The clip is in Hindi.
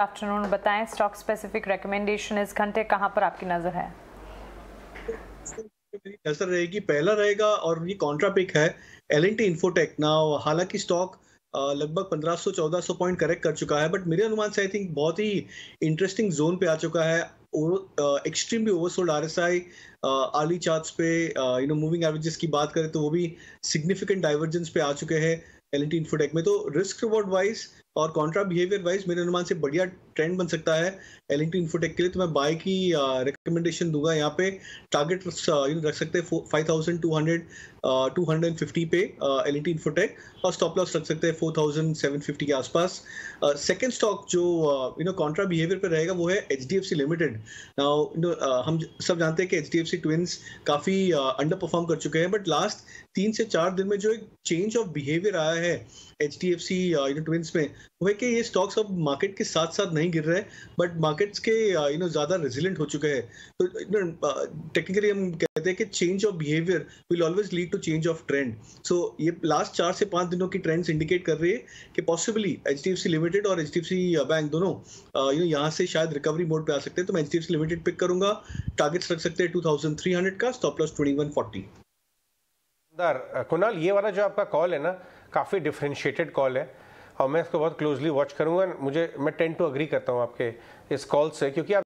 आफ्टरनून बताएं स्टॉक स्पेसिफिक रेकमेंडेशन इस घंटे कहां पर आपकी नजर है नजर रहेगी पहला रहेगा और ये कॉन्ट्रा पिक है एल एन टी इन्फोटेक ना हालांकि स्टॉक लगभग 1500-1400 पॉइंट करेक्ट कर चुका है बट मेरे अनुमान से आई थिंक बहुत ही इंटरेस्टिंग जोन पे आ चुका है extremely oversold R S I early charts पे यू नो मूविंग एवरेजेस की बात करें तो वो भी सिग्निफिकेंट डाइवर्जेंस पे आ चुके हैं एल एन टी इन्फोटेक में तो रिस्क रिवॉर्ड वाइज और कॉन्ट्रा बिहेवियर वाइज मेरे अनुमान से बढ़िया ट्रेंड बन सकता है एल एन टी इन्फोटेक के लिए तो मैं बाय की रिकमेंडेशन दूंगा यहाँ पे टारगेट रख सकते हैं five thousand two hundred two hundred and fifty पे एल एन टी इन्फोटेक और स्टॉप लॉस रख सकते हैं फोर थाउजेंड सेवन फिफ्टी के आसपास सेकेंड स्टॉक जो यू नो कॉन्ट्रा बिहेवियर पर रहेगा वो है H D F C limited हम सब जानते हैं कि H D F C twins काफ़ी अंडर परफॉर्म कर चुके हैं बट लास्ट तीन से चार दिन में जो एक चेंज ऑफ बिहेवियर आया है H D F C twins में वो है कि ये स्टॉक्स अब मार्केट के साथ साथ नहीं गिर रहे बट मार्केट्स के यू uh, नो ज़्यादा रेजिलेंट हो चुके हैं तो टेक्निकली uh, हम कहते हैं कि change of behaviour will always lead to change of trend so ये लास्ट चार से पांच दिनों की ट्रेंड्स इंडिकेट कर रही है कि पॉसिबली एच लिमिटेड और एच बैंक uh, दोनों यू नो यहाँ से शायद रिकवरी मोड पर आ सकते हैं तो मैं एच लिमिटेड पिक करूंगा टारगेट्स रख सकते हैं टू का स्टॉप लॉस ट्वेंटी कुणाल ये वाला जो आपका कॉल है ना काफ़ी डिफ्रेंशिएटेड कॉल है और मैं इसको बहुत क्लोजली वॉच करूँगा मुझे मैं टेन टू अग्री करता हूँ आपके इस कॉल से क्योंकि आप